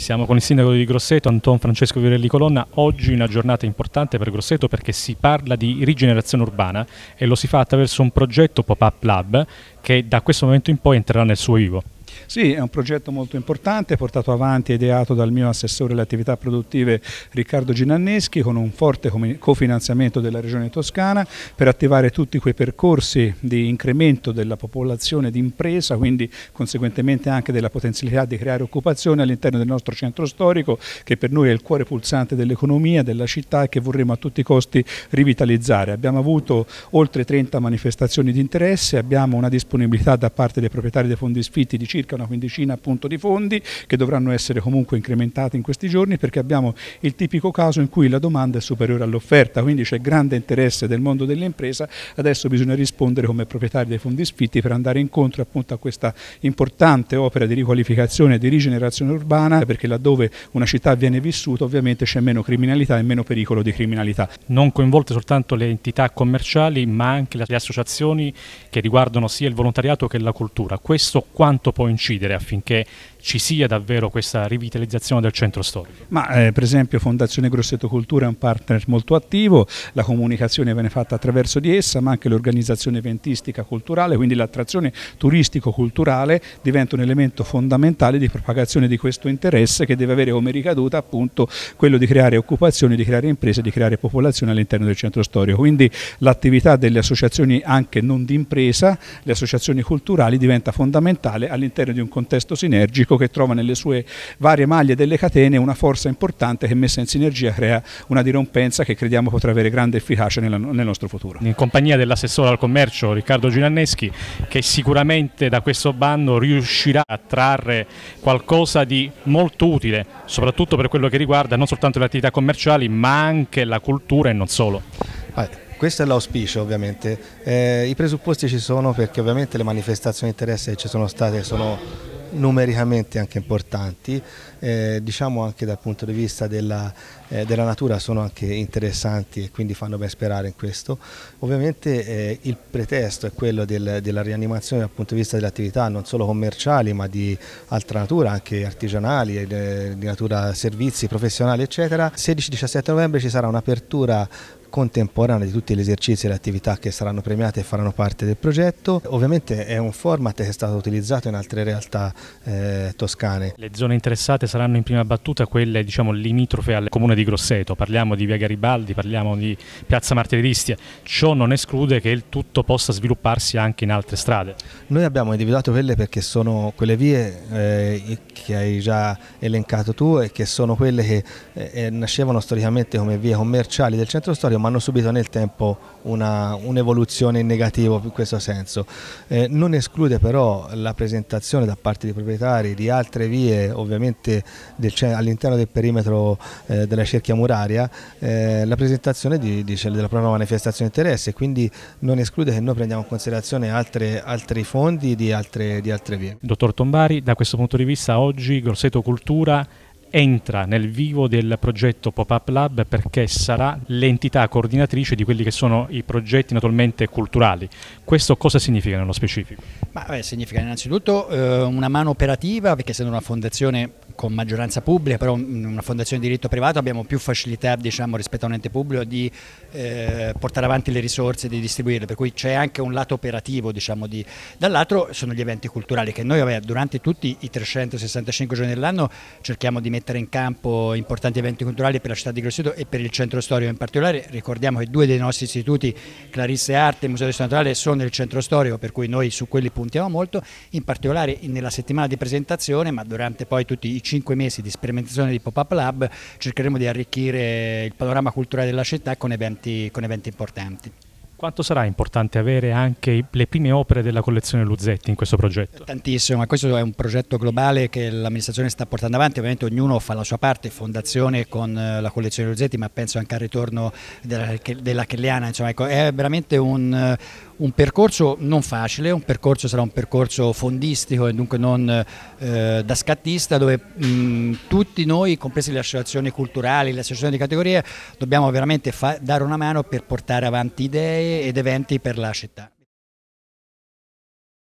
Siamo con il sindaco di Grosseto, Anton Francesco Virelli Colonna. Oggi una giornata importante per Grosseto perché si parla di rigenerazione urbana e lo si fa attraverso un progetto Pop-Up Lab che da questo momento in poi entrerà nel suo vivo. Sì, è un progetto molto importante, portato avanti e ideato dal mio assessore alle attività produttive Riccardo Ginanneschi con un forte cofinanziamento della Regione Toscana per attivare tutti quei percorsi di incremento della popolazione d'impresa, quindi conseguentemente anche della potenzialità di creare occupazione all'interno del nostro centro storico che per noi è il cuore pulsante dell'economia, della città e che vorremmo a tutti i costi rivitalizzare. Abbiamo avuto oltre 30 manifestazioni di interesse, abbiamo una disponibilità da parte dei proprietari dei fondi sfitti di circa circa una quindicina appunto di fondi che dovranno essere comunque incrementati in questi giorni perché abbiamo il tipico caso in cui la domanda è superiore all'offerta, quindi c'è grande interesse del mondo dell'impresa, adesso bisogna rispondere come proprietari dei fondi sfitti per andare incontro appunto a questa importante opera di riqualificazione e di rigenerazione urbana perché laddove una città viene vissuta ovviamente c'è meno criminalità e meno pericolo di criminalità. Non coinvolte soltanto le entità commerciali ma anche le associazioni che riguardano sia il volontariato che la cultura, questo quanto può incidere? incidere affinché ci sia davvero questa rivitalizzazione del centro storico? Ma eh, per esempio Fondazione Grosseto Cultura è un partner molto attivo, la comunicazione viene fatta attraverso di essa, ma anche l'organizzazione eventistica culturale, quindi l'attrazione turistico-culturale diventa un elemento fondamentale di propagazione di questo interesse che deve avere come ricaduta appunto quello di creare occupazione, di creare imprese, di creare popolazione all'interno del centro storico. Quindi l'attività delle associazioni anche non di impresa, le associazioni culturali diventa fondamentale all'interno di un contesto sinergico che trova nelle sue varie maglie delle catene una forza importante che messa in sinergia crea una dirompenza che crediamo potrà avere grande efficacia nella, nel nostro futuro. In compagnia dell'assessore al commercio Riccardo Ginanneschi che sicuramente da questo bando riuscirà a trarre qualcosa di molto utile soprattutto per quello che riguarda non soltanto le attività commerciali ma anche la cultura e non solo. Ah, questo è l'auspicio ovviamente, eh, i presupposti ci sono perché ovviamente le manifestazioni di interesse che ci sono state sono numericamente anche importanti eh, diciamo anche dal punto di vista della, eh, della, natura sono anche interessanti e quindi fanno ben sperare in questo. Ovviamente eh, il pretesto è quello del, della rianimazione dal punto di vista delle attività non solo commerciali ma di altra natura, anche artigianali, eh, di natura servizi, professionali eccetera. 16-17 novembre ci sarà un'apertura contemporanea di tutti gli esercizi e le attività che saranno premiate e faranno parte del progetto. Ovviamente è un format che è stato utilizzato in altre realtà eh, toscane. Le zone interessate saranno in prima battuta quelle diciamo, limitrofe al comune di Grosseto, parliamo di via Garibaldi, parliamo di piazza Martiristia, ciò non esclude che il tutto possa svilupparsi anche in altre strade. Noi abbiamo individuato quelle perché sono quelle vie eh, che hai già elencato tu e che sono quelle che eh, eh nascevano storicamente come vie commerciali del centro storico ma hanno subito nel tempo un'evoluzione in negativo in questo senso. Eh, non esclude però la presentazione da parte dei proprietari di altre vie ovviamente del, all'interno del perimetro eh, della cerchia muraria eh, la presentazione di, di, della propria manifestazione di interesse quindi non esclude che noi prendiamo in considerazione altre, altri fondi di altre, di altre vie. Dottor Tombari, da questo punto di vista oggi Grosseto Cultura entra nel vivo del progetto Pop-Up Lab perché sarà l'entità coordinatrice di quelli che sono i progetti naturalmente culturali. Questo cosa significa nello specifico? beh, significa innanzitutto eh, una mano operativa perché essendo una fondazione con maggioranza pubblica, però in una fondazione di diritto privato abbiamo più facilità diciamo, rispetto a un ente pubblico di eh, portare avanti le risorse e di distribuirle, per cui c'è anche un lato operativo. Diciamo, di... Dall'altro sono gli eventi culturali che noi vabbè, durante tutti i 365 giorni dell'anno cerchiamo di mettere in campo importanti eventi culturali per la città di Grosseto e per il centro storico in particolare. Ricordiamo che due dei nostri istituti, Clarisse Arte e Museo di Storia Naturale, sono nel centro storico, per cui noi su quelli puntiamo molto, in particolare nella settimana di presentazione, ma durante poi tutti i 5 mesi di sperimentazione di Pop-Up Lab cercheremo di arricchire il panorama culturale della città con eventi, con eventi importanti. Quanto sarà importante avere anche le prime opere della collezione Luzzetti in questo progetto? Tantissimo, ma questo è un progetto globale che l'amministrazione sta portando avanti, ovviamente ognuno fa la sua parte, fondazione con eh, la collezione Luzzetti, ma penso anche al ritorno della, della Kelliana, insomma, ecco, è veramente un, un percorso non facile, un percorso sarà un percorso fondistico e dunque non eh, da scattista dove mh, mm, tutti noi, compresi le associazioni culturali, le associazioni di categoria, dobbiamo veramente dare una mano per portare avanti idee ed eventi per la città.